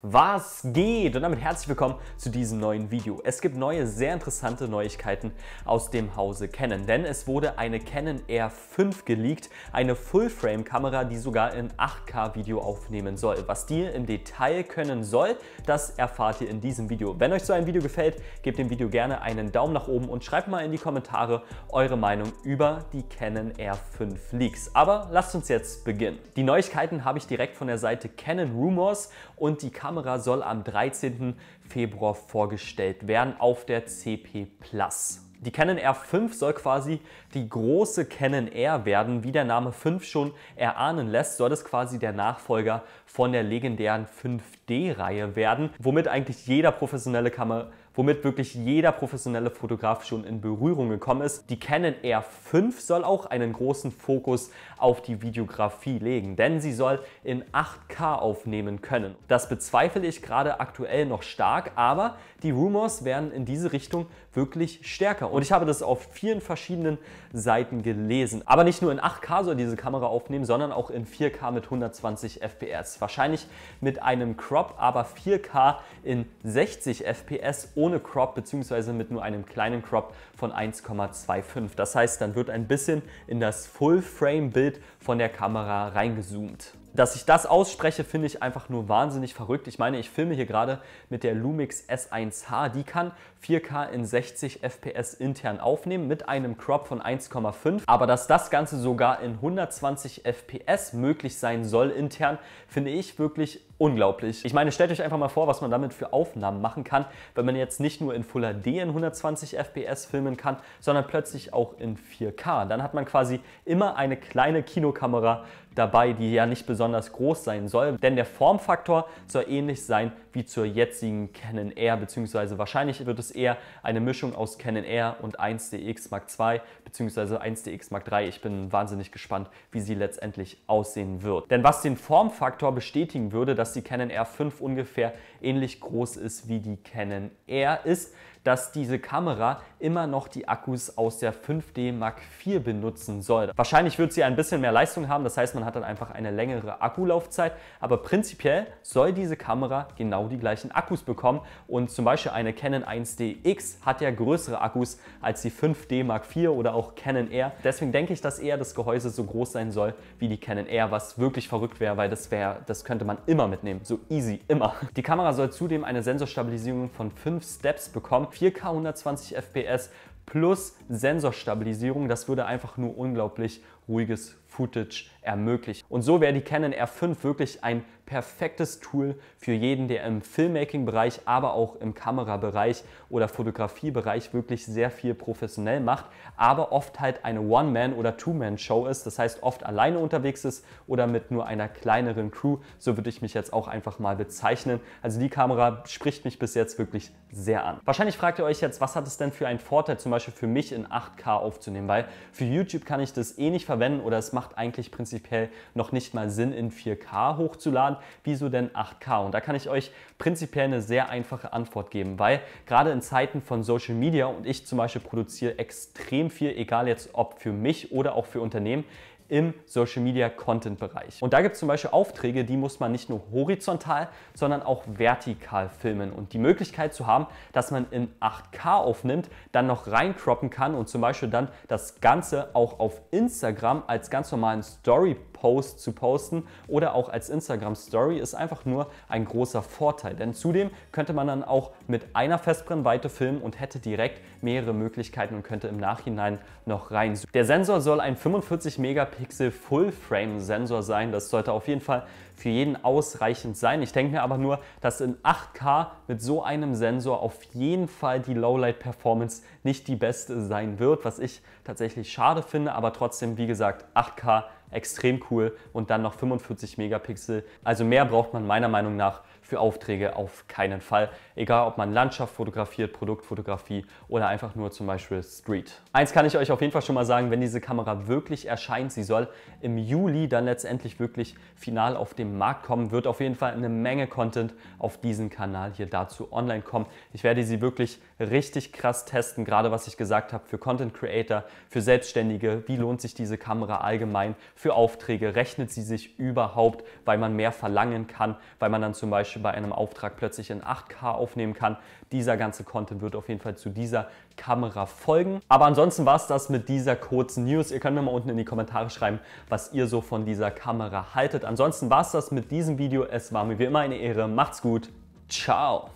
Was geht? Und damit herzlich willkommen zu diesem neuen Video. Es gibt neue, sehr interessante Neuigkeiten aus dem Hause Canon, denn es wurde eine Canon R5 geleakt, eine Full-Frame-Kamera, die sogar in 8K-Video aufnehmen soll. Was die im Detail können soll, das erfahrt ihr in diesem Video. Wenn euch so ein Video gefällt, gebt dem Video gerne einen Daumen nach oben und schreibt mal in die Kommentare eure Meinung über die Canon R5 Leaks. Aber lasst uns jetzt beginnen. Die Neuigkeiten habe ich direkt von der Seite Canon Rumors und die Kamera Kamera soll am 13. Februar vorgestellt werden auf der CP Plus. Die Canon R5 soll quasi die große Canon R werden, wie der Name 5 schon erahnen lässt, soll es quasi der Nachfolger von der legendären 5D-Reihe werden, womit eigentlich jeder professionelle Kamera womit wirklich jeder professionelle Fotograf schon in Berührung gekommen ist. Die Canon R5 soll auch einen großen Fokus auf die Videografie legen, denn sie soll in 8K aufnehmen können. Das bezweifle ich gerade aktuell noch stark, aber die Rumors werden in diese Richtung wirklich stärker. Und ich habe das auf vielen verschiedenen Seiten gelesen. Aber nicht nur in 8K soll diese Kamera aufnehmen, sondern auch in 4K mit 120 FPS. Wahrscheinlich mit einem Crop, aber 4K in 60 FPS ohne ohne Crop bzw. mit nur einem kleinen Crop von 1,25. Das heißt, dann wird ein bisschen in das Full-Frame-Bild von der Kamera reingezoomt. Dass ich das ausspreche, finde ich einfach nur wahnsinnig verrückt. Ich meine, ich filme hier gerade mit der Lumix S1H. Die kann 4K in 60 FPS intern aufnehmen mit einem Crop von 1,5. Aber dass das Ganze sogar in 120 FPS möglich sein soll intern, finde ich wirklich unglaublich. Ich meine, stellt euch einfach mal vor, was man damit für Aufnahmen machen kann, wenn man jetzt nicht nur in Full HD in 120 FPS filmen kann, sondern plötzlich auch in 4K. Dann hat man quasi immer eine kleine Kinokamera dabei, die ja nicht besonders groß sein soll, denn der Formfaktor soll ähnlich sein wie zur jetzigen Canon R, beziehungsweise wahrscheinlich wird es eher eine Mischung aus Canon R und 1DX Mark II beziehungsweise 1DX Mark III. Ich bin wahnsinnig gespannt, wie sie letztendlich aussehen wird. Denn was den Formfaktor bestätigen würde, dass dass die Canon R5 ungefähr ähnlich groß ist wie die Canon R, ist, dass diese Kamera immer noch die Akkus aus der 5D Mark IV benutzen soll. Wahrscheinlich wird sie ein bisschen mehr Leistung haben, das heißt, man hat dann einfach eine längere Akkulaufzeit, aber prinzipiell soll diese Kamera genau die gleichen Akkus bekommen und zum Beispiel eine Canon 1DX hat ja größere Akkus als die 5D Mark IV oder auch Canon R. Deswegen denke ich, dass eher das Gehäuse so groß sein soll wie die Canon R, was wirklich verrückt wäre, weil das wäre, das könnte man immer mitnehmen, so easy, immer. Die Kamera Kamera soll zudem eine Sensorstabilisierung von 5 Steps bekommen, 4K 120 FPS plus Sensorstabilisierung. Das würde einfach nur unglaublich ruhiges Footage ermöglicht. Und so wäre die Canon R5 wirklich ein perfektes Tool für jeden, der im Filmmaking-Bereich, aber auch im Kamerabereich oder Fotografiebereich wirklich sehr viel professionell macht, aber oft halt eine One-Man- oder Two-Man-Show ist, das heißt oft alleine unterwegs ist oder mit nur einer kleineren Crew, so würde ich mich jetzt auch einfach mal bezeichnen. Also die Kamera spricht mich bis jetzt wirklich sehr an. Wahrscheinlich fragt ihr euch jetzt, was hat es denn für einen Vorteil, zum Beispiel für mich in 8K aufzunehmen, weil für YouTube kann ich das eh nicht verwenden, verwenden oder es macht eigentlich prinzipiell noch nicht mal Sinn, in 4K hochzuladen. Wieso denn 8K? Und da kann ich euch prinzipiell eine sehr einfache Antwort geben, weil gerade in Zeiten von Social Media und ich zum Beispiel produziere extrem viel, egal jetzt ob für mich oder auch für Unternehmen, im Social Media Content Bereich. Und da gibt es zum Beispiel Aufträge, die muss man nicht nur horizontal, sondern auch vertikal filmen und die Möglichkeit zu haben, dass man in 8K aufnimmt, dann noch reincroppen kann und zum Beispiel dann das Ganze auch auf Instagram als ganz normalen Story Post zu posten oder auch als Instagram Story ist einfach nur ein großer Vorteil. Denn zudem könnte man dann auch mit einer Festbrennweite filmen und hätte direkt mehrere Möglichkeiten und könnte im Nachhinein noch rein. Der Sensor soll ein 45 Megapixel Full Frame Sensor sein. Das sollte auf jeden Fall für jeden ausreichend sein. Ich denke mir aber nur, dass in 8K mit so einem Sensor auf jeden Fall die Lowlight Performance nicht die beste sein wird, was ich tatsächlich schade finde, aber trotzdem, wie gesagt, 8K extrem cool und dann noch 45 Megapixel. Also mehr braucht man meiner Meinung nach für Aufträge auf keinen Fall. Egal, ob man Landschaft fotografiert, Produktfotografie oder einfach nur zum Beispiel Street. Eins kann ich euch auf jeden Fall schon mal sagen, wenn diese Kamera wirklich erscheint, sie soll im Juli dann letztendlich wirklich final auf den Markt kommen, wird auf jeden Fall eine Menge Content auf diesem Kanal hier dazu online kommen. Ich werde sie wirklich richtig krass testen, gerade was ich gesagt habe, für Content Creator, für Selbstständige, wie lohnt sich diese Kamera allgemein, für Aufträge rechnet sie sich überhaupt, weil man mehr verlangen kann, weil man dann zum Beispiel bei einem Auftrag plötzlich in 8K aufnehmen kann. Dieser ganze Content wird auf jeden Fall zu dieser Kamera folgen. Aber ansonsten war es das mit dieser kurzen News. Ihr könnt mir mal unten in die Kommentare schreiben, was ihr so von dieser Kamera haltet. Ansonsten war es das mit diesem Video. Es war mir wie immer eine Ehre. Macht's gut. Ciao.